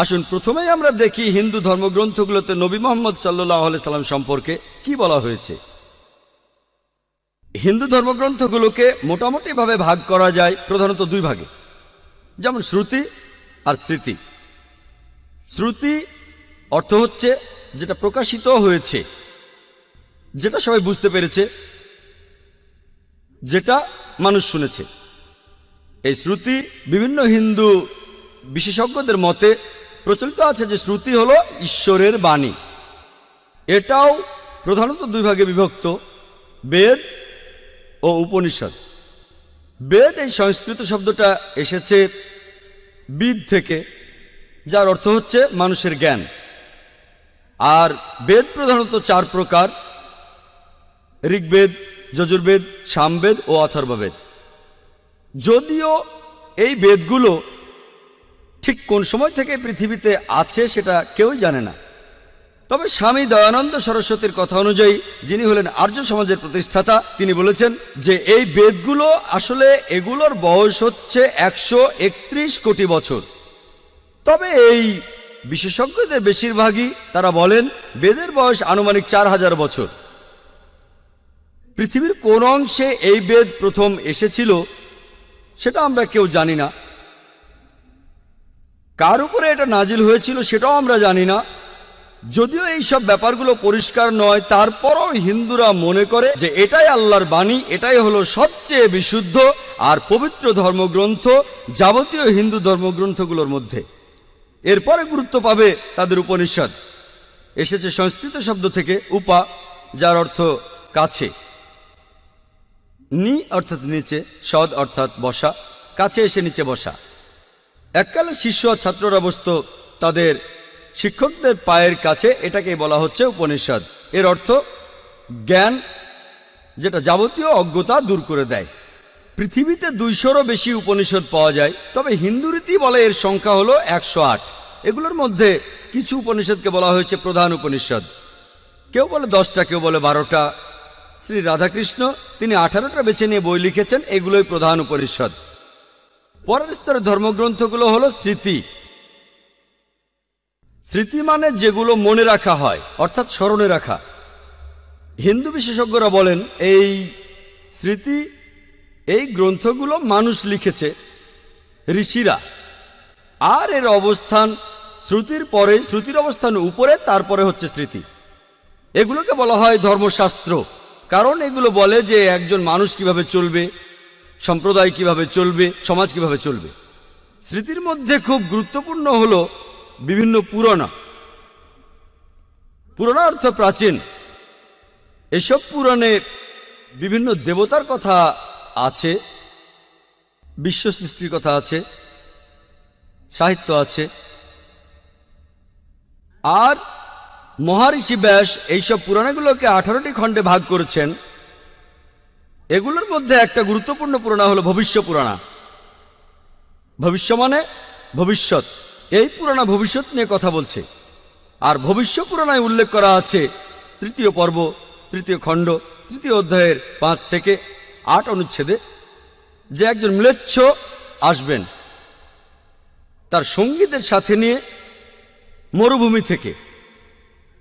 আসুন প্রথমেই আমরা দেখি হিন্দু ধর্মগ্রন্থগুলোতে নবী মোহাম্মদ সাল্লাহ সাল্লাম সম্পর্কে কি বলা হয়েছে হিন্দু ধর্মগ্রন্থগুলোকে মোটামুটিভাবে ভাগ করা যায় প্রধানত দুই ভাগে যেমন শ্রুতি আর স্মৃতি শ্রুতি অর্থ হচ্ছে যেটা প্রকাশিত হয়েছে যেটা সবাই বুঝতে পেরেছে যেটা মানুষ শুনেছে এই শ্রুতি বিভিন্ন হিন্দু বিশেষজ্ঞদের মতে প্রচলিত আছে যে শ্রুতি হল ঈশ্বরের বাণী এটাও প্রধানত দুই ভাগে বিভক্ত বেদ ও উপনিষদ বেদ এই সংস্কৃত শব্দটা এসেছে বিদ থেকে যার অর্থ হচ্ছে মানুষের জ্ঞান আর বেদ প্রধানত চার প্রকার ঋগ্বেদ যজুর্বেদ সামবেদ ও অথর্ববেদ যদিও এই বেদগুলো ঠিক কোন সময় থেকে পৃথিবীতে আছে সেটা কেউ জানে না তবে স্বামী দয়ানন্দ সরস্বতীর কথা অনুযায়ী যিনি হলেন আর্য সমাজের প্রতিষ্ঠাতা তিনি বলেছেন যে এই বেদগুলো আসলে এগুলোর বয়স হচ্ছে একশো কোটি বছর তবে এই বিশেষজ্ঞদের বেশিরভাগই তারা বলেন বেদের বয়স আনুমানিক চার হাজার বছর পৃথিবীর কোন অংশে এই বেদ প্রথম এসেছিল সেটা আমরা কেউ জানি না কার উপরে এটা নাজিল হয়েছিল সেটাও আমরা জানি না যদিও এই সব ব্যাপারগুলো পরিষ্কার নয় তারপরও হিন্দুরা মনে করে যে এটাই আল্লাহর বাণী এটাই হলো সবচেয়ে বিশুদ্ধ আর পবিত্র ধর্মগ্রন্থ যাবতীয় হিন্দু ধর্মগ্রন্থগুলোর মধ্যে এরপরে গুরুত্ব পাবে তাদের উপনিষদ এসেছে সংস্কৃত শব্দ থেকে উপা যার অর্থ কাছে নি অর্থাৎ নিচে সদ অর্থাৎ বসা কাছে এসে নিচে বসা এককালে শিষ্য ছাত্ররা বসত তাদের শিক্ষকদের পায়ের কাছে এটাকে বলা হচ্ছে উপনিষদ এর অর্থ জ্ঞান যেটা যাবতীয় অজ্ঞতা দূর করে দেয় পৃথিবীতে দুইশোরও বেশি উপনিষদ পাওয়া যায় তবে হিন্দু রীতি বলে এর সংখ্যা হলো একশো আট এগুলোর মধ্যে কিছু উপনিষদকে বলা হয়েছে প্রধান উপনিষদ কেউ বলে দশটা কেউ বলে বারোটা শ্রী রাধাকৃষ্ণ তিনি আঠারোটা বেছে নিয়ে বই লিখেছেন এগুলোই প্রধান উপনিষদ পরের স্তরের ধর্মগ্রন্থগুলো হলো স্মৃতি স্মৃতি মানে যেগুলো মনে রাখা হয় অর্থাৎ স্মরণে রাখা হিন্দু বিশেষজ্ঞরা বলেন এই স্মৃতি এই গ্রন্থগুলো মানুষ লিখেছে ঋষিরা আর এর অবস্থান শ্রুতির পরে শ্রুতির অবস্থান উপরে তারপরে হচ্ছে স্মৃতি এগুলোকে বলা হয় ধর্মশাস্ত্র কারণ এগুলো বলে যে একজন মানুষ কিভাবে চলবে সম্প্রদায় কিভাবে চলবে সমাজ কিভাবে চলবে স্মৃতির মধ্যে খুব গুরুত্বপূর্ণ হল বিভিন্ন পুরনা পুরনা অর্থ প্রাচীন এসব পুরাণে বিভিন্ন দেবতার কথা আছে বিশ্ব সৃষ্টির কথা আছে সাহিত্য আছে আর মহারিষি ব্যাস এইসব পুরাণগুলোকে আঠারোটি খণ্ডে ভাগ করেছেন এগুলোর মধ্যে একটা গুরুত্বপূর্ণ পুরাণা হলো ভবিষ্য পুরাণা ভবিষ্য মানে ভবিষ্যৎ এই পুরাণা ভবিষ্যৎ নিয়ে কথা বলছে আর ভবিষ্য পুরাণায় উল্লেখ করা আছে তৃতীয় পর্ব তৃতীয় খণ্ড তৃতীয় অধ্যায়ের পাঁচ থেকে আট অনুচ্ছেদে যে একজন মিলেচ্ছ আসবেন তার সঙ্গীদের সাথে নিয়ে মরুভূমি থেকে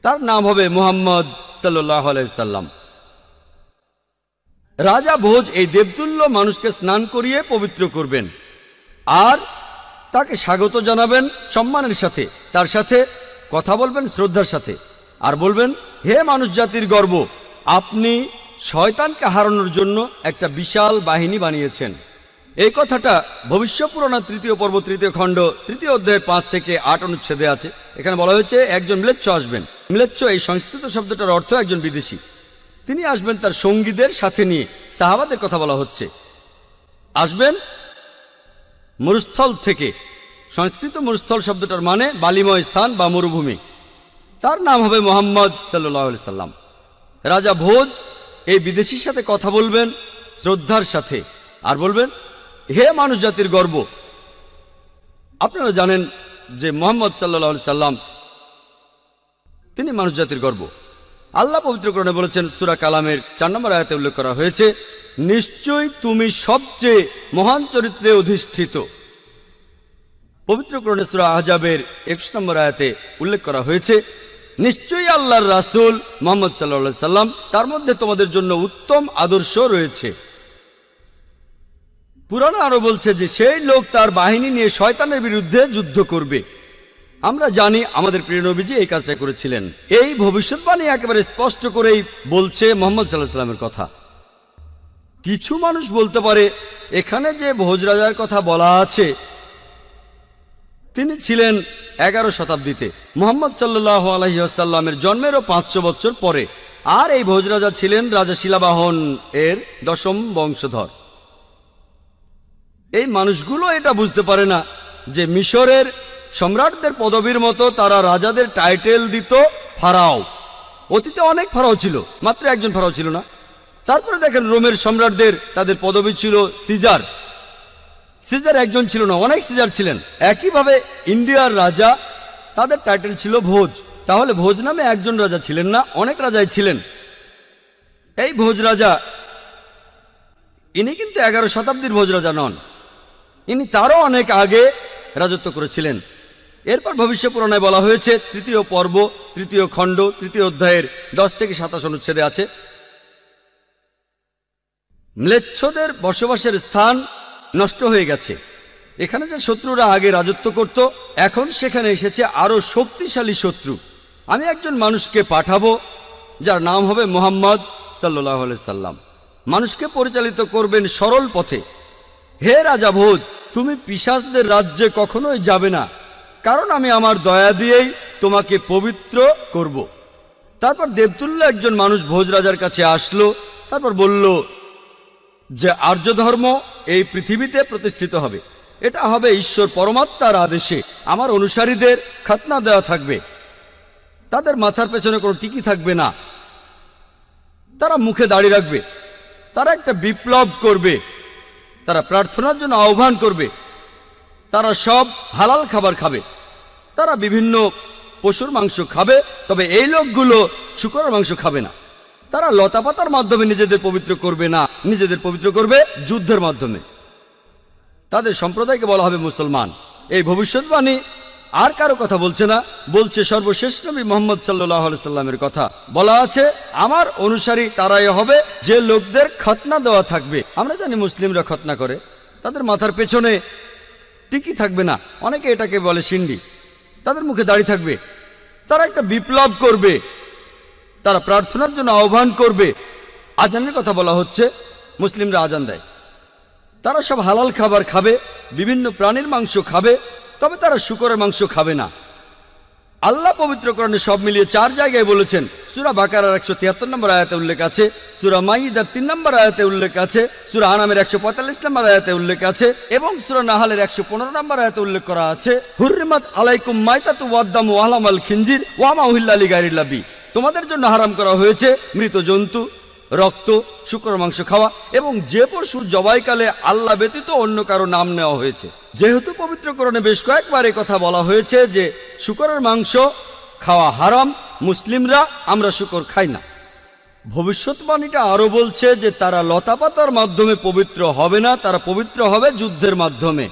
তার নাম হবে মুহাম্মদ সাল্লাম রাজা ভোজ এই দেবতুল্য মানুষকে স্নান করিয়ে পবিত্র করবেন আর তাকে স্বাগত জানাবেন সম্মানের সাথে তার সাথে কথা বলবেন শ্রদ্ধার সাথে আর বলবেন হে মানুষ জাতির গর্ব আপনি শয়তানকে হারানোর জন্য একটা বিশাল বাহিনী বানিয়েছেন এই কথাটা ভবিষ্য পুরাণা তৃতীয় পর্ব তৃতীয় খণ্ড তৃতীয় অধ্যায়ের পাঁচ থেকে আট অনুচ্ছেদে আছে এখানে বলা হয়েছে একজন ম্লেচ্ছ আসবেন ম্লেচ্ছ এই সংস্কৃত শব্দটার অর্থ একজন বিদেশি তিনি আসবেন তার সঙ্গীদের সাথে নিয়ে সাহাবাদের কথা বলা হচ্ছে আসবেন মরুস্থল থেকে সংস্কৃত মরুস্থল শব্দটার মানে বালিময় স্থান বা মরুভূমি তার নাম হবে মোহাম্মদ সাল্লি সাল্লাম রাজা ভোজ এই বিদেশির সাথে কথা বলবেন শ্রদ্ধার সাথে আর বলবেন হে মানুষ জাতির গর্ব আপনারা জানেন যে মোহাম্মদ সাল্লা সাল্লাম তিনি মানুষ জাতির গর্ব আল্লাহ পবিত্রকরণে বলেছেন সুরা কালামের চার নম্বর আয়াতে উল্লেখ করা হয়েছে নিশ্চয়ই তুমি সবচেয়ে মহান চরিত্রে অধিষ্ঠিত পবিত্রকরণে সুরা আহজাবের একশো নম্বর আয়াতে উল্লেখ করা হয়েছে নিশ্চয়ই আল্লাহর রাসুল মোহাম্মদ সাল্লা সাল্লাম তার মধ্যে তোমাদের জন্য উত্তম আদর্শ রয়েছে পুরাণ আরও বলছে যে সেই লোক তার বাহিনী নিয়ে শয়তানের বিরুদ্ধে যুদ্ধ করবে আমরা জানি আমাদের প্রিয় এই কাজটা করেছিলেন এই ভবিষ্যৎবাণী একেবারে স্পষ্ট করেই বলছে মোহাম্মদ সাল্লাহ সাল্লামের কথা কিছু মানুষ বলতে পারে এখানে যে ভোজরাজার কথা বলা আছে তিনি ছিলেন এগারো শতাব্দীতে মোহাম্মদ সাল্লাহ আলহিহাসাল্লামের জন্মেরও পাঁচশো বছর পরে আর এই ভোজরাজা ছিলেন রাজা শিলাবাহন এর দশম বংশধর এই মানুষগুলো এটা বুঝতে পারে না যে মিশরের সম্রাটদের পদবীর মতো তারা রাজাদের টাইটেল দিত ফারাও অতীতে অনেক ফারাও ছিল মাত্র একজন ফারাও ছিল না তারপরে দেখেন রোমের সম্রাটদের তাদের পদবী ছিল সিজার সিজার একজন ছিল না অনেক সিজার ছিলেন একইভাবে ইন্ডিয়ার রাজা তাদের টাইটেল ছিল ভোজ তাহলে ভোজ নামে একজন রাজা ছিলেন না অনেক রাজাই ছিলেন এই ভোজ রাজা ইনি কিন্তু এগারো শতাব্দীর ভোজ রাজা নন ইনি তারও অনেক আগে রাজত্ব করেছিলেন এরপর ভবিষ্য পুরাণে বলা হয়েছে তৃতীয় পর্ব তৃতীয় খণ্ড তৃতীয় অধ্যায়ের দশ থেকে সাতাশ অনুচ্ছেদে আছে ম্লেচ্ছদের বসবাসের স্থান নষ্ট হয়ে গেছে এখানে যে শত্রুরা আগে রাজত্ব করত এখন সেখানে এসেছে আরও শক্তিশালী শত্রু আমি একজন মানুষকে পাঠাবো যার নাম হবে মোহাম্মদ সাল্লাহ সাল্লাম মানুষকে পরিচালিত করবেন সরল পথে হে রাজা ভোজ তুমি পিসাসদের রাজ্যে কখনোই যাবে না কারণ আমি আমার দয়া দিয়েই তোমাকে পবিত্র করব। তারপর দেবতুল্য একজন মানুষ ভোজ রাজার কাছে আসলো তারপর বলল যে আর্য ধর্ম এই পৃথিবীতে প্রতিষ্ঠিত হবে এটা হবে ঈশ্বর পরমাত্মার আদেশে আমার অনুসারীদের খাতনা দেওয়া থাকবে তাদের মাথার পেছনে কোনো টিকি থাকবে না তারা মুখে দাড়ি রাখবে তারা একটা বিপ্লব করবে তারা প্রার্থনার জন্য আহ্বান করবে তারা সব হালাল খাবার খাবে তারা বিভিন্ন পশুর মাংস খাবে তবে এই লোকগুলো শুকরের মাংস খাবে না তারা লতাপাতার মাধ্যমে নিজেদের পবিত্র করবে না নিজেদের পবিত্র করবে যুদ্ধের মাধ্যমে তাদের সম্প্রদায়কে বলা হবে মুসলমান এই ভবিষ্যৎবাণী আর কারো কথা বলছে না বলছে সর্বশেষ নবী মোহাম্মদ সাল্লাহ সাল্লামের কথা বলা আছে আমার অনুসারী তারাই হবে যে লোকদের খতনা দেওয়া থাকবে আমরা জানি মুসলিমরা খতনা করে তাদের মাথার পেছনে টিকি থাকবে না অনেকে এটাকে বলে সিন্ডি তাদের মুখে দাড়ি থাকবে তারা একটা বিপ্লব করবে তারা প্রার্থনার জন্য আহ্বান করবে আজানের কথা বলা হচ্ছে মুসলিমরা আজান দেয় তারা সব হালাল খাবার খাবে বিভিন্ন প্রাণীর মাংস খাবে তবে তারা শুকরের মাংস খাবে না আল্লাহ পবিত্রকরণে সব মিলিয়ে চার জায়গায় বলেছেন সুরা বাকার একশো তিয়াত্তর নম্বর আয়াতে উল্লেখ আছে সুরা মাইদার তিন নম্বর আয়াতে উল্লেখ আছে সুরা আনামের একশো পঁয়তাল্লিশ নম্বর আয়াতে উল্লেখ আছে এবং সুরা নাহালের একশো পনেরো নম্বর আয়াতে উল্লেখ করা আছে হুরিমাত আলাইকুম মাইতাতু ওয়াদ্দাম ওয়ালাম আল খিঞ্জির ওয়ামা উহিল্লা আলী গাড়িল্লাবি তোমাদের জন্য হারাম করা হয়েছে মৃত জন্তু রক্ত শুক্র মাংস খাওয়া এবং যে পশু জবাইকালে আল্লাহ ব্যতীত অন্য কারো নাম নেওয়া হয়েছে যেহেতু পবিত্রকরণে বেশ কয়েকবার কথা বলা হয়েছে যে শুকরের মাংস খাওয়া হারাম মুসলিমরা আমরা শুকর খাই না ভবিষ্যৎবাণীটা আরও বলছে যে তারা লতাপাতার মাধ্যমে পবিত্র হবে না তারা পবিত্র হবে যুদ্ধের মাধ্যমে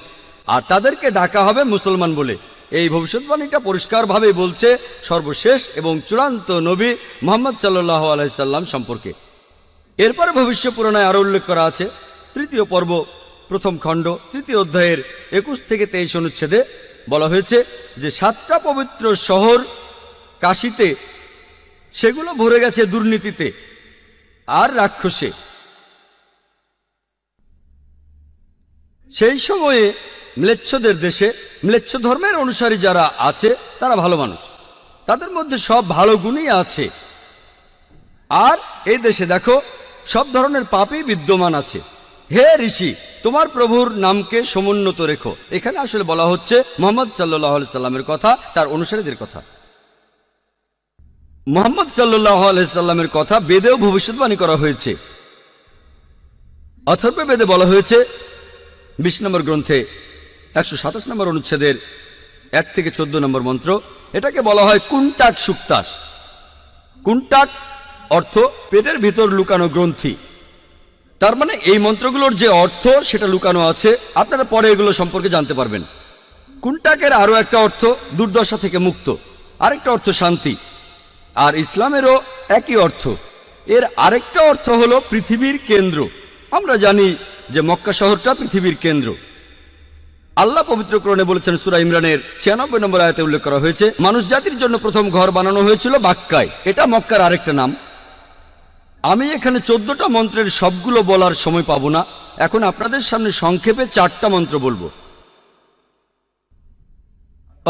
আর তাদেরকে ডাকা হবে মুসলমান বলে এই ভবিষ্যৎবাণীটা পরিষ্কারভাবে বলছে সর্বশেষ এবং চূড়ান্ত নবী মোহাম্মদ সাল্লাহ আলাইসাল্লাম সম্পর্কে এরপরে ভবিষ্য পুরাণায় আরও উল্লেখ করা আছে তৃতীয় পর্ব প্রথম খণ্ড তৃতীয় অধ্যায়ের একুশ থেকে তেইশ অনুচ্ছেদে বলা হয়েছে যে সাতটা পবিত্র শহর কাশিতে সেগুলো ভরে গেছে দুর্নীতিতে আর রাক্ষসে সেই সময়ে ম্লেচ্ছদের দেশে ম্লেচ্ছ ধর্মের অনুসারী যারা আছে তারা ভালো মানুষ তাদের মধ্যে সব ভালো গুণই আছে আর এই দেশে দেখো সব ধরনের পাপই বিদ্যমান আছে হে ঋষি তোমার প্রভুর নামকে সমুন্নত রেখো এখানে আসলে বলা হচ্ছে মোহাম্মদ সাল্লাহ সাল্লামের কথা তার অনুসারীদের কথা মোহাম্মদ সাল্লাহ আলাইস্লামের কথা বেদেও ভবিষ্যৎবাণী করা হয়েছে অথর্ব বেদে বলা হয়েছে বিশ নম্বর গ্রন্থে একশো সাতাশ নম্বর অনুচ্ছেদের এক থেকে চোদ্দ নম্বর মন্ত্র এটাকে বলা হয় কুন্টাক সুক্তাস কুন্টাক অর্থ পেটের ভিতর লুকানো গ্রন্থি তার মানে এই মন্ত্রগুলোর যে অর্থ সেটা লুকানো আছে আপনারা পরে এগুলো সম্পর্কে জানতে পারবেন কুন্টাকের আরও একটা অর্থ দুর্দশা থেকে মুক্ত আরেকটা অর্থ শান্তি আর ইসলামেরও একই অর্থ এর আরেকটা অর্থ হল পৃথিবীর কেন্দ্র আমরা জানি যে মক্কা শহরটা পৃথিবীর কেন্দ্র আল্লাহ পবিত্রকরণে বলেছেন সুরা ইমরানের ছিয়ানব্বই নম্বর আয়তে উল্লেখ করা হয়েছে মানুষ জাতির জন্য প্রথম ঘর বানানো হয়েছিল বাক্কায় এটা মক্কার আরেকটা নাম আমি এখানে চোদ্দটা মন্ত্রের সবগুলো বলার সময় পাব না এখন আপনাদের সামনে সংক্ষেপে চারটা মন্ত্র বলবো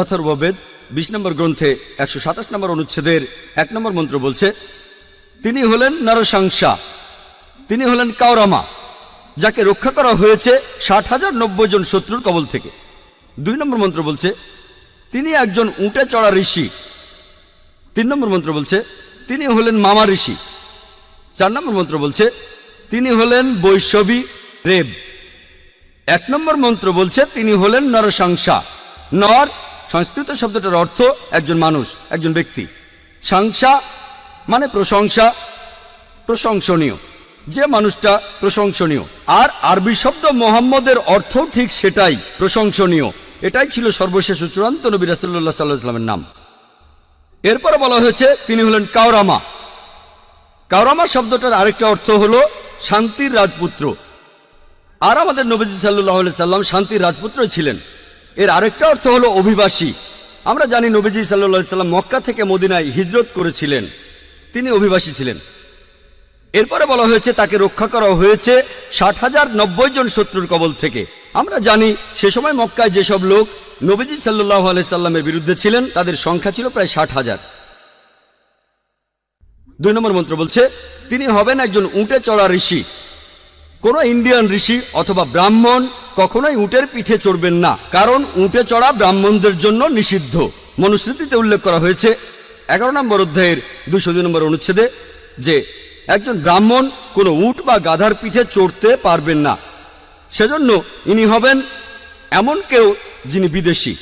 অথর্ববেদ বিশ নম্বর গ্রন্থে একশো সাতাশ নম্বর অনুচ্ছেদের এক নম্বর মন্ত্র বলছে তিনি হলেন নরসংসা তিনি হলেন কাওরামা যাকে রক্ষা করা হয়েছে ষাট হাজার নব্বই জন শত্রুর কবল থেকে দুই নম্বর মন্ত্র বলছে তিনি একজন উঁটে চড়া ঋষি তিন নম্বর মন্ত্র বলছে তিনি হলেন মামা ঋষি চার নম্বর মন্ত্র বলছে তিনি হলেন বৈষবী রেব এক নম্বর মন্ত্র বলছে তিনি হলেন নরসংসা নর সংস্কৃত শব্দটার অর্থ একজন মানুষ একজন ব্যক্তি সংসা মানে প্রশংসা প্রশংসনীয় যে মানুষটা প্রশংসনীয় আর আরবি শব্দ মোহাম্মদের অর্থ ঠিক সেটাই প্রশংসনীয় এটাই ছিল সর্বশেষ চূড়ান্ত নবী রাসুল্লাহ সাল্লাহ ইসলামের নাম এরপরে বলা হয়েছে তিনি হলেন কাওরামা কারামা শব্দটার আরেকটা অর্থ হলো শান্তির রাজপুত্র আর আমাদের নবীজি সাল্লাহ সাল্লাম শান্তির রাজপুত্র ছিলেন এর আরেকটা অর্থ হলো অভিবাসী আমরা জানি নবীজি সাল্লাহ সাল্লাম মক্কা থেকে মদিনায় হিজরত করেছিলেন তিনি অভিবাসী ছিলেন এরপরে বলা হয়েছে তাকে রক্ষা করা হয়েছে ষাট হাজার নব্বই জন শত্রুর কবল থেকে আমরা জানি সে সময় মক্কায় যেসব লোক নবীজি সাল্লু আলাই সাল্লামের বিরুদ্ধে ছিলেন তাদের সংখ্যা ছিল প্রায় ষাট হাজার দুই নম্বর মন্ত্র বলছে তিনি হবেন একজন উঁটে চড়া ঋষি কোনো ইন্ডিয়ান ঋষি অথবা ব্রাহ্মণ কখনোই উঁটের পিঠে চড়বেন না কারণ উঁটে চড়া ব্রাহ্মণদের জন্য নিষিদ্ধ মনুস্মৃতিতে উল্লেখ করা হয়েছে এগারো নম্বর অধ্যায়ের দুশো দুই নম্বর অনুচ্ছেদে যে একজন ব্রাহ্মণ কোনো উট বা গাধার পিঠে চড়তে পারবেন না সেজন্য ইনি হবেন এমন কেউ যিনি বিদেশি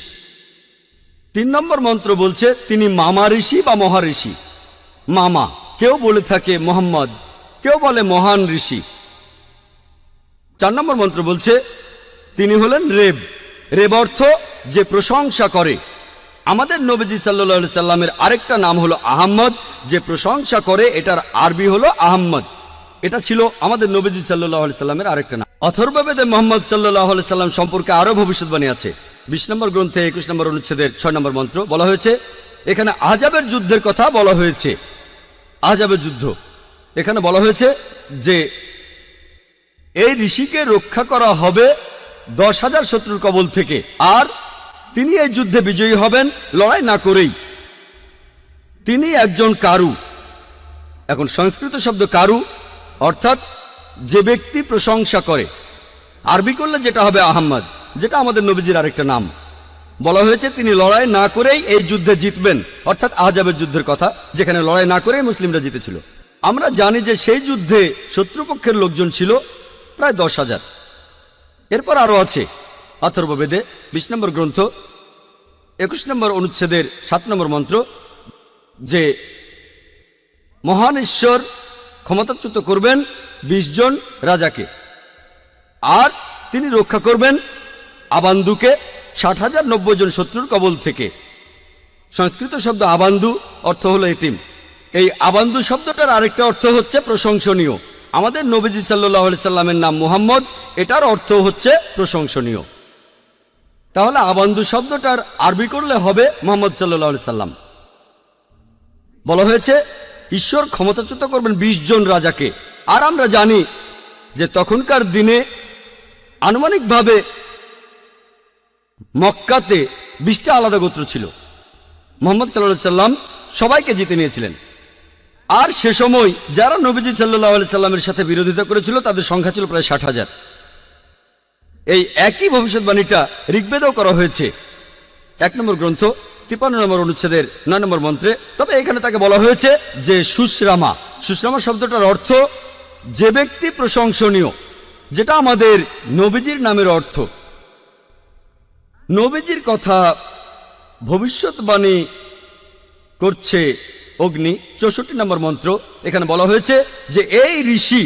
তিন নম্বর মন্ত্র বলছে তিনি মামা ঋষি বা মহারিষি মামা কেউ বলে থাকে মোহাম্মদ কেউ বলে মহান ঋষি চার নম্বর মন্ত্র বলছে তিনি হলেন রেব রেব অর্থ যে প্রশংসা করে আমাদের নবীজি সাল্লি সাল্লামের আরেকটা নাম হলো আহম্মদ যে প্রশংসা করে এটার আরবি হলো আহম্মদ এটা ছিল আমাদের নবীজি সাল্লি সাল্লামের আরেকটা নাম অথর্ববেদে মোহাম্মদ সাল্লাহ সাল্লাম সম্পর্কে আরও ভবিষ্যৎবাণী আছে বিশ নম্বর গ্রন্থে একুশ নম্বর অনুচ্ছেদের ছয় নম্বর মন্ত্র বলা হয়েছে এখানে আহজাবের যুদ্ধের কথা বলা হয়েছে আজাবে যুদ্ধ এখানে বলা হয়েছে যে এই ঋষিকে রক্ষা করা হবে দশ হাজার শত্রুর কবল থেকে আর তিনি এই যুদ্ধে বিজয়ী হবেন লড়াই না করেই তিনি একজন কারু এখন সংস্কৃত শব্দ কারু অর্থাৎ যে ব্যক্তি প্রশংসা করে আরবি করলে যেটা হবে আহম্মদ যেটা আমাদের নবীজির আরেকটা নাম বলা হয়েছে তিনি লড়াই না করেই এই যুদ্ধে জিতবেন অর্থাৎ আহজাবের যুদ্ধের কথা যেখানে লড়াই না করেই মুসলিমরা জিতেছিল আমরা জানি যে সেই যুদ্ধে শত্রুপক্ষের লোকজন ছিল প্রায় দশ হাজার এরপর আরও আছে অথর্ববেদে বিশ নম্বর গ্রন্থ একুশ নম্বর অনুচ্ছেদের সাত নম্বর মন্ত্র যে মহান ঈশ্বর ক্ষমতাচ্যুত করবেন ২০ জন রাজাকে আর তিনি রক্ষা করবেন আবান্দুকে ষাট হাজার নব্বই জন শত্রুর কবল থেকে সংস্কৃত শব্দ আবান্ধু অর্থ হলো এতিম এই আবান্ধু শব্দটার আরেকটা অর্থ হচ্ছে প্রশংসনীয় আমাদের নবীজি সাল্লাহ সাল্লামের নাম মুহাম্মদ এটার অর্থ হচ্ছে প্রশংসনীয় তাহলে আবান্ধু শব্দটার আরবি করলে হবে মোহাম্মদ সাল্লাহ সাল্লাম বলা হয়েছে ঈশ্বর ক্ষমতাচ্যুত করবেন ২০ জন রাজাকে আর আমরা জানি যে তখনকার দিনে আনুমানিকভাবে মক্কাতে বিশটা আলাদা গোত্র ছিল মোহাম্মদ সাল্লা সাল্লাম সবাইকে জিতে নিয়েছিলেন আর সে সময় যারা নবীজি সাল্লাহ সাল্লামের সাথে বিরোধিতা করেছিল তাদের সংখ্যা ছিল প্রায় ষাট হাজার এই একই ভবিষ্যৎবাণীটা ঋগ্বেদেও করা হয়েছে এক নম্বর গ্রন্থ তিপান্ন নম্বর অনুচ্ছেদের নয় নম্বর মন্ত্রে তবে এখানে তাকে বলা হয়েছে যে সুশ্রামা সুশ্রামা শব্দটার অর্থ যে ব্যক্তি প্রশংসনীয় যেটা আমাদের নবীজির নামের অর্থ নবীজির কথা ভবিষ্যৎবাণী করছে অগ্নি চৌষট্টি নম্বর মন্ত্র এখানে বলা হয়েছে যে এই ঋষি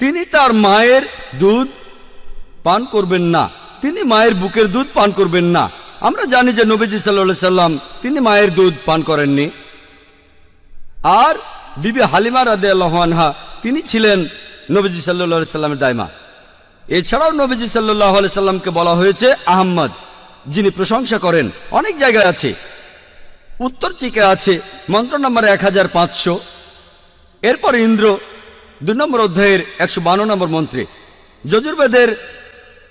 তিনি তার মায়ের দুধ পান করবেন না তিনি মায়ের বুকের দুধ পান করবেন না আমরা জানি যে নবীজি সাল্লা সাল্লাম তিনি মায়ের দুধ পান করেননি আর বিবি হালিমা রাদে আল্লাহানহা তিনি ছিলেন নবীজি সাল্লা সাল্লামের দায়মা এছাড়াও নবীজি সাল্লাহ সাল্লামকে বলা হয়েছে আহম্মদ যিনি প্রশংসা করেন অনেক জায়গায় আছে উত্তর চিকে আছে মন্ত্র নম্বর এক হাজার পাঁচশো এরপর ইন্দ্র দুই নম্বর অধ্যায়ের একশো বান্ন নম্বর মন্ত্রে যজুর্বেদের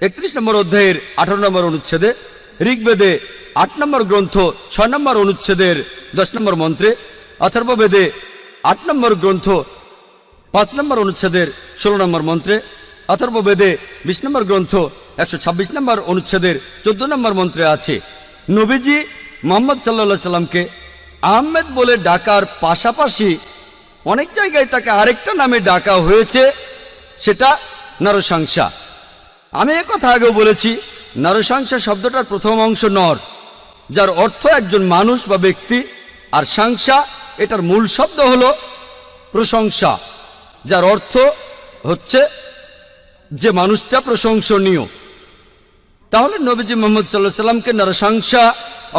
একত্রিশ নম্বর অধ্যায়ের আঠারো নম্বর অনুচ্ছেদে ঋগ্বেদে আট নম্বর গ্রন্থ ছয় নম্বর অনুচ্ছেদের দশ নম্বর মন্ত্রে অথর্ববেদে আট নম্বর গ্রন্থ পাঁচ নম্বর অনুচ্ছেদের ষোলো নম্বর মন্ত্রে বেদে বিশ নম্বর গ্রন্থ একশো ছাব্বিশ নম্বর অনুচ্ছেদের চোদ্দ নম্বর মন্ত্রে আছে নবীজি মোহাম্মদ সাল্লা সাল্লামকে আহমেদ বলে ডাকার পাশাপাশি অনেক জায়গায় তাকে আরেকটা নামে ডাকা হয়েছে সেটা নরসংসা আমি কথা আগেও বলেছি নরসংসা শব্দটার প্রথম অংশ নর যার অর্থ একজন মানুষ বা ব্যক্তি আর সংসা এটার মূল শব্দ হল প্রশংসা যার অর্থ হচ্ছে যে মানুষটা প্রশংসনীয় তাহলে নবীজি মোহাম্মদ সাল্লাহ সাল্লামকে নারসাংসা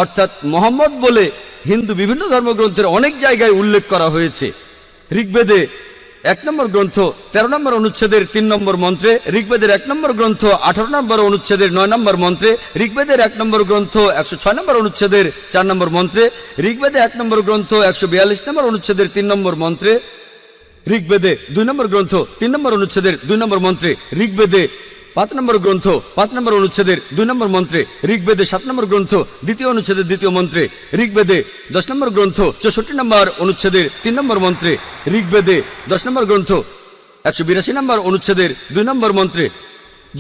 অর্থাৎ মোহাম্মদ বলে হিন্দু বিভিন্ন ধর্মগ্রন্থের অনেক জায়গায় উল্লেখ করা হয়েছে ঋগ্বেদে এক নম্বর গ্রন্থ ১৩ নম্বর অনুচ্ছেদের তিন নম্বর মন্ত্রে ঋগ্বেদের এক নম্বর গ্রন্থ আঠারো নম্বর অনুচ্ছেদের নয় নম্বর মন্ত্রে ঋগ্বেদের এক নম্বর গ্রন্থ একশো ছয় নম্বর অনুচ্ছেদের চার নম্বর মন্ত্রে ঋগ্বেদে এক নম্বর গ্রন্থ একশো বিয়াল্লিশ নম্বর অনুচ্ছেদের তিন নম্বর মন্ত্রে ঋগ্বেদে দুই নম্বর গ্রন্থ তিন নম্বর অনুচ্ছেদের দুই নম্বর মন্ত্রে ঋগ্বেদে পাঁচ নম্বর গ্রন্থ পাঁচ নম্বর অনুচ্ছেদের দুই নম্বর মন্ত্রে ঋগ্বেদে সাত নম্বর গ্রন্থ দ্বিতীয় অনুচ্ছেদের দ্বিতীয় মন্ত্রে ঋগ্বেদে দশ নম্বর গ্রন্থ চৌষট্টি নম্বর অনুচ্ছেদের তিন নম্বর মন্ত্রে ঋগ্বেদে দশ নম্বর গ্রন্থ একশো বিরাশি নম্বর অনুচ্ছেদের দুই নম্বর মন্ত্রে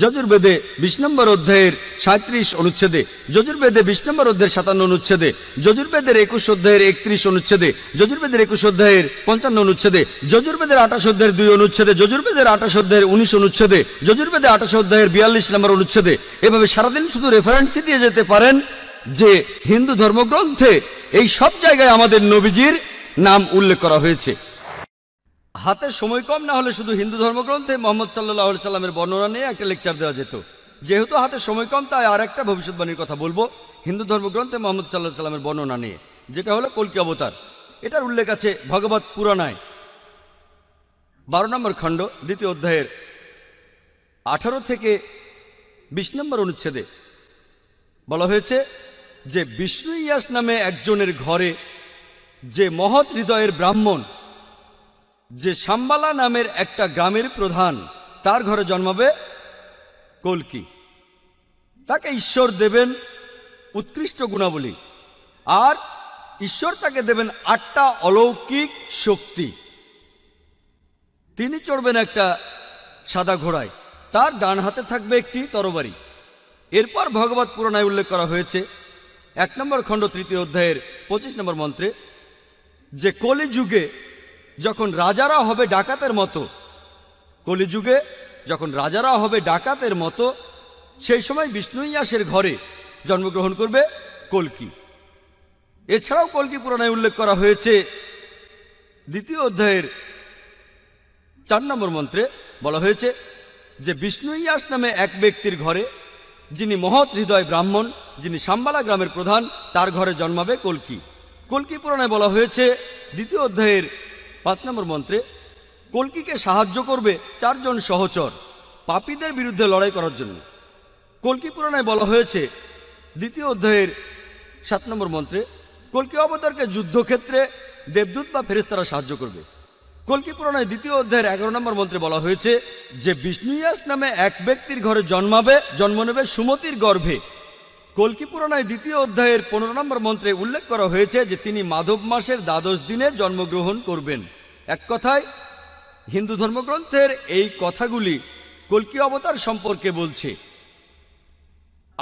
যজুর্বেদে বিশ নম্বর অধ্যায়ের সাঁত্রিশ অনুচ্ছেদে যজুর্বেদে বিশ নম্বর অধ্যায়ের সাতান্ন অনুচ্ছেদে যজুর্বেদের একুশ অধ্যায়ের একত্রিশ অনুচ্ছেদে যজুর্বেদের একুশ অধ্যায়ের পঞ্চান্ন অনুচ্ছেদে যজুর্বেদের আঠাশ অধ্যায়ের দুই অনুচ্ছেদে যজুর্বেদের আঠাশ অধ্যায়ের উনিশ অনুচ্ছেদে যজুর্বেদে আঠাশ অধ্যায়ের বিয়াল্লিশ নম্বর অনুচ্ছেদে এভাবে সারাদিন শুধু রেফারেন্সই দিয়ে যেতে পারেন যে হিন্দু ধর্মগ্রন্থে এই সব জায়গায় আমাদের নবীজির নাম উল্লেখ করা হয়েছে হাতে সময় কম না হলে শুধু হিন্দু ধর্মগ্রন্থে মোহাম্মদ সাল্লাহ সাল্লামের বর্ণনা নিয়ে একটা লেকচার দেওয়া যেত যেহেতু হাতে সময় কম তাই আর একটা ভবিষ্যৎবাণীর কথা বলবো হিন্দু ধর্মগ্রন্থে মোহাম্মদ সাল্লাহ সাল্লামের বর্ণনা নিয়ে যেটা হলো কলকি অবতার এটার উল্লেখ আছে ভগবত পুরাণায় বারো নম্বর খণ্ড দ্বিতীয় অধ্যায়ের আঠারো থেকে বিশ নম্বর অনুচ্ছেদে বলা হয়েছে যে বিষ্ণু ইয়াস নামে একজনের ঘরে যে মহৎ হৃদয়ের ব্রাহ্মণ যে সাম্বালা নামের একটা গ্রামের প্রধান তার ঘরে জন্মাবে কলকি তাকে ঈশ্বর দেবেন উৎকৃষ্ট গুণাবলী আর ঈশ্বর তাকে দেবেন আটটা অলৌকিক শক্তি তিনি চড়বেন একটা সাদা ঘোড়ায় তার ডান হাতে থাকবে একটি তরবারি এরপর ভগবত পুরাণায় উল্লেখ করা হয়েছে এক নম্বর খণ্ড তৃতীয় অধ্যায়ের পঁচিশ নম্বর মন্ত্রে যে কলিযুগে যুগে যখন রাজারা হবে ডাকাতের মতো কলিযুগে যখন রাজারা হবে ডাকাতের মতো সেই সময় বিষ্ণু ইয়াসের ঘরে জন্মগ্রহণ করবে কলকি এছাড়াও কলকি পুরাণায় উল্লেখ করা হয়েছে দ্বিতীয় অধ্যায়ের চার নম্বর মন্ত্রে বলা হয়েছে যে বিষ্ণু ইয়াস নামে এক ব্যক্তির ঘরে যিনি মহৎ হৃদয় ব্রাহ্মণ যিনি সাম্বালা গ্রামের প্রধান তার ঘরে জন্মাবে কলকি কলকি পুরাণে বলা হয়েছে দ্বিতীয় অধ্যায়ের পাঁচ নম্বর মন্ত্রে কলকিকে সাহায্য করবে চারজন সহচর পাপীদের বিরুদ্ধে লড়াই করার জন্য কলকি পুরাণায় বলা হয়েছে দ্বিতীয় অধ্যায়ের সাত নম্বর মন্ত্রে কলকি অবতারকে যুদ্ধক্ষেত্রে দেবদূত বা ফেরেস্তারা সাহায্য করবে কলকি পুরাণায় দ্বিতীয় অধ্যায়ের এগারো নম্বর মন্ত্রে বলা হয়েছে যে বিষ্ণুয়াস নামে এক ব্যক্তির ঘরে জন্মাবে জন্ম নেবে সুমতির গর্ভে কলকি পুরাণায় দ্বিতীয় অধ্যায়ের পনেরো নম্বর মন্ত্রে উল্লেখ করা হয়েছে যে তিনি মাধব মাসের দ্বাদশ দিনে জন্মগ্রহণ করবেন এক কথায় হিন্দু ধর্মগ্রন্থের এই কথাগুলি কলকি অবতার সম্পর্কে বলছে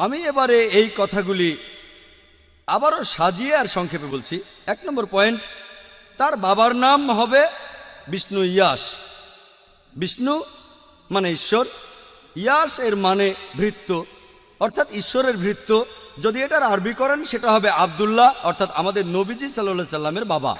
আমি এবারে এই কথাগুলি আবারও সাজিয়ে আর সংক্ষেপে বলছি এক নম্বর পয়েন্ট তার বাবার নাম হবে বিষ্ণু ইয়াস বিষ্ণু মানে ঈশ্বর ইয়াস এর মানে ভৃত্য অর্থাৎ ঈশ্বরের ভৃত্য যদি এটার আরবি করেন সেটা হবে আবদুল্লাহ অর্থাৎ আমাদের নবীজি সাল্লা সাল্লামের বাবা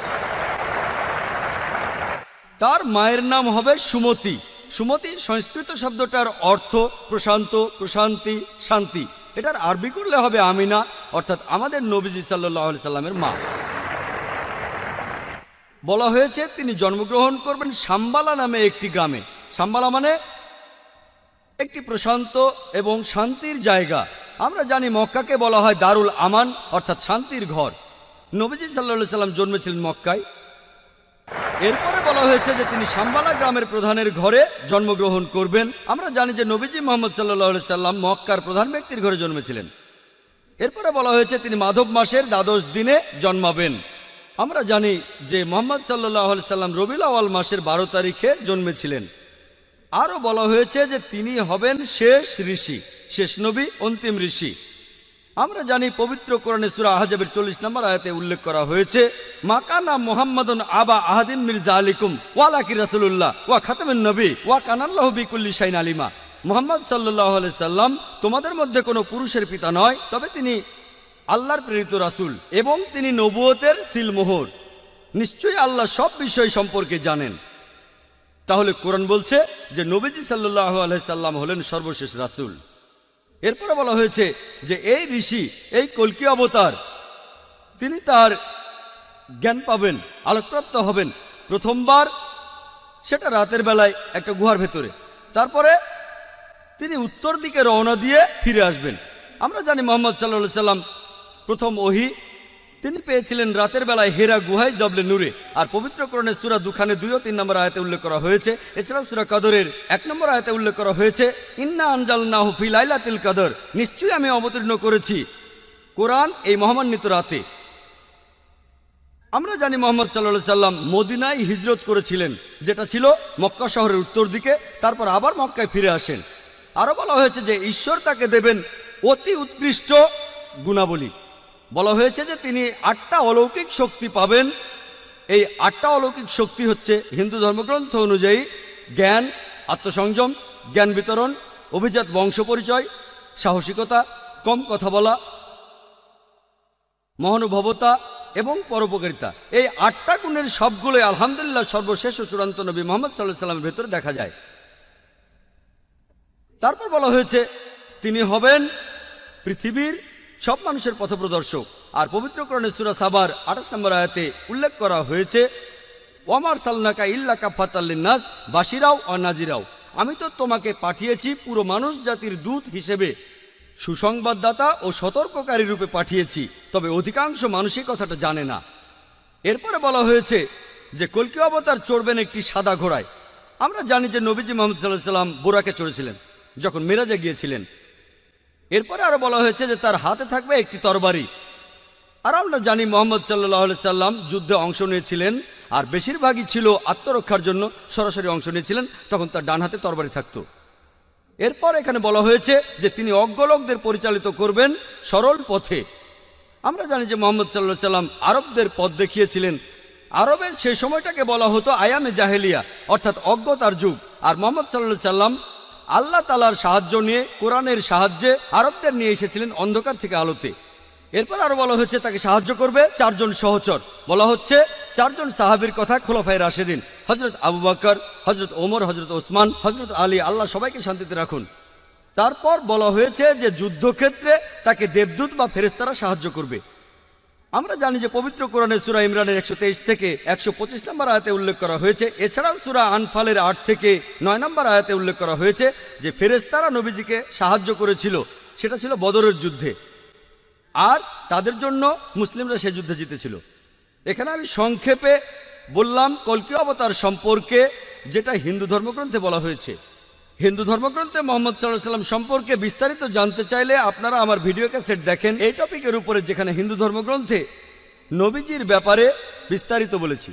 তার মায়ের নাম হবে সুমতি সুমতি সংস্কৃত শব্দটার অর্থ প্রশান্ত প্রশান্তি শান্তি এটার আরবি করলে হবে আমিনা অর্থাৎ আমাদের নবীজি সাল্লাহ সাল্লামের মা বলা হয়েছে তিনি জন্মগ্রহণ করবেন সাম্বালা নামে একটি গ্রামে সাম্বালা মানে একটি প্রশান্ত এবং শান্তির জায়গা আমরা জানি মক্কাকে বলা হয় দারুল আমান অর্থাৎ শান্তির ঘর নবীজি সাল্লা সাল্লাম জন্মেছিলেন মক্কায় এরপরে বলা হয়েছে যে তিনি সাম্বালা গ্রামের প্রধানের ঘরে জন্মগ্রহণ করবেন আমরা জানি যে নবীজি মোহাম্মদ সাল্লাহ সাল্লাম মক্কার প্রধান ব্যক্তির ঘরে জন্মেছিলেন এরপরে বলা হয়েছে তিনি মাধব মাসের দ্বাদশ দিনে জন্মাবেন আমরা জানি যে মোহাম্মদ সাল্লাহ সাল্লাম রবিলা মাসের বারো তারিখে জন্মেছিলেন আরও বলা হয়েছে যে তিনি হবেন শেষ ঋষি শেষ নবী অন্তিম ঋষি আমরা জানি পবিত্র কোরআনে সুরা আহাজের চল্লিশ নম্বর আয়াতে উল্লেখ করা হয়েছে মাকানা মোহাম্মদন আবা আহাদিন মির্জা আলিকুম ওয়ালাকি রাসুল্লাহ ওয়া খাতামেন নবী ওয়া কানাল্লাহ বিকুল্লি শাইন আলিমা মোহাম্মদ সাল্লাহ সাল্লাম তোমাদের মধ্যে কোনো পুরুষের পিতা নয় তবে তিনি আল্লাহর প্রেরিত রাসুল এবং তিনি নবুয়তের সিলমোহর নিশ্চয়ই আল্লাহ সব বিষয় সম্পর্কে জানেন তাহলে কোরআন বলছে যে নবীজি সাল্লাহ সাল্লাম হলেন সর্বশেষ রাসুল এরপরে বলা হয়েছে যে এই ঋষি এই কলকি অবতার তিনি তার জ্ঞান পাবেন আলোকপ্রাপ্ত হবেন প্রথমবার সেটা রাতের বেলায় একটা গুহার ভেতরে তারপরে তিনি উত্তর দিকে রওনা দিয়ে ফিরে আসবেন আমরা জানি মোহাম্মদ সাল্লাহ সাল্লাম প্রথম ওহি তিনি পেয়েছিলেন রাতের বেলায় হেরা গুহায় জবলে নূরে আর পবিত্রকরণের সুরা দুখানে দুই ও তিন নম্বর আয়তে উল্লেখ করা হয়েছে এছাড়াও সুরা কাদরের এক নম্বর আয়তে উল্লেখ করা হয়েছে ইন্না আনজাল লাইলা ফিলাইলাতিল কাদর নিশ্চয়ই আমি অবতীর্ণ করেছি কোরআন এই মহামান্বিত রাতে আমরা জানি মোহাম্মদ সাল্লা সাল্লাম মদিনায় হিজরত করেছিলেন যেটা ছিল মক্কা শহরের উত্তর দিকে তারপর আবার মক্কায় ফিরে আসেন আরও বলা হয়েছে যে ঈশ্বর তাকে দেবেন অতি উৎকৃষ্ট গুণাবলী বলা হয়েছে যে তিনি আটটা অলৌকিক শক্তি পাবেন এই আটটা অলৌকিক শক্তি হচ্ছে হিন্দু ধর্মগ্রন্থ অনুযায়ী জ্ঞান আত্মসংযম জ্ঞান বিতরণ অভিজাত বংশ পরিচয় সাহসিকতা কম কথা বলা মহানুভবতা এবং পরোপকারিতা এই আটটা গুণের সবগুলোই আলহামদুলিল্লাহ সর্বশেষ ও চূড়ান্ত নবী মোহাম্মদ সাল্লাহ সাল্লামের ভেতরে দেখা যায় তারপর বলা হয়েছে তিনি হবেন পৃথিবীর সব মানুষের পথপ্রদর্শক আর পবিত্রকরণের সুরা সাবার আঠাশ নম্বর আয়াতে উল্লেখ করা হয়েছে ওমার সালনাকা ইল্লা কাফাতাল্লিনাস বাসিরাও নাজিরাও আমি তো তোমাকে পাঠিয়েছি পুরো মানুষ জাতির দূত হিসেবে সুসংবাদদাতা ও সতর্ককারী রূপে পাঠিয়েছি তবে অধিকাংশ মানুষই কথাটা জানে না এরপরে বলা হয়েছে যে কলকি অবতার চড়বেন একটি সাদা ঘোড়ায় আমরা জানি যে নবীজি মোহাম্মদ সাল্লাহ সাল্লাম বোরাকে চড়েছিলেন যখন মেরাজে গিয়েছিলেন এরপরে আরও বলা হয়েছে যে তার হাতে থাকবে একটি তরবারি আর আমরা জানি মোহাম্মদ সাল্লাহ সাল্লাম যুদ্ধে অংশ নিয়েছিলেন আর বেশিরভাগই ছিল আত্মরক্ষার জন্য সরাসরি অংশ নিয়েছিলেন তখন তার ডান হাতে তরবারি থাকত এরপর এখানে বলা হয়েছে যে তিনি অজ্ঞলোকদের পরিচালিত করবেন সরল পথে আমরা জানি যে মোহাম্মদ সাল্লাহ সাল্লাম আরবদের পথ দেখিয়েছিলেন আরবের সেই সময়টাকে বলা হতো আয়ামে জাহেলিয়া অর্থাৎ অজ্ঞতার যুগ আর মোহাম্মদ সাল্লাহ সাল্লাম আল্লাহ তালার সাহায্য নিয়ে কোরআনের সাহায্যে আরবদের নিয়ে এসেছিলেন অন্ধকার থেকে আলোতে এরপর আরো বলা হয়েছে তাকে সাহায্য করবে চারজন সহচর বলা হচ্ছে চারজন সাহাবির কথা খোলাফায় দিন হজরত আবু বাকর হজরত ওমর হজরত ওসমান হজরত আলী আল্লাহ সবাইকে শান্তিতে রাখুন তারপর বলা হয়েছে যে যুদ্ধক্ষেত্রে তাকে দেবদূত বা ফেরেস্তারা সাহায্য করবে আমরা জানি যে পবিত্র কোরআনে সুরা ইমরানের একশো তেইশ থেকে একশো পঁচিশ নম্বর আয়াতে উল্লেখ করা হয়েছে এছাড়াও সুরা আনফালের আট থেকে নয় নম্বর আয়াতে উল্লেখ করা হয়েছে যে ফেরেস্তারা নবীজিকে সাহায্য করেছিল সেটা ছিল বদরের যুদ্ধে আর তাদের জন্য মুসলিমরা সে যুদ্ধে জিতেছিল এখানে আমি সংক্ষেপে বললাম কলকি অবতার সম্পর্কে যেটা হিন্দু ধর্মগ্রন্থে বলা হয়েছে হিন্দু ধর্মগ্রন্থে মোহাম্মদ সাল্লাম সম্পর্কে বিস্তারিত জানতে চাইলে আপনারা আমার ভিডিও ক্যাসেট দেখেন এই টপিকের উপরে যেখানে হিন্দু ধর্মগ্রন্থে নবীজির ব্যাপারে বিস্তারিত বলেছি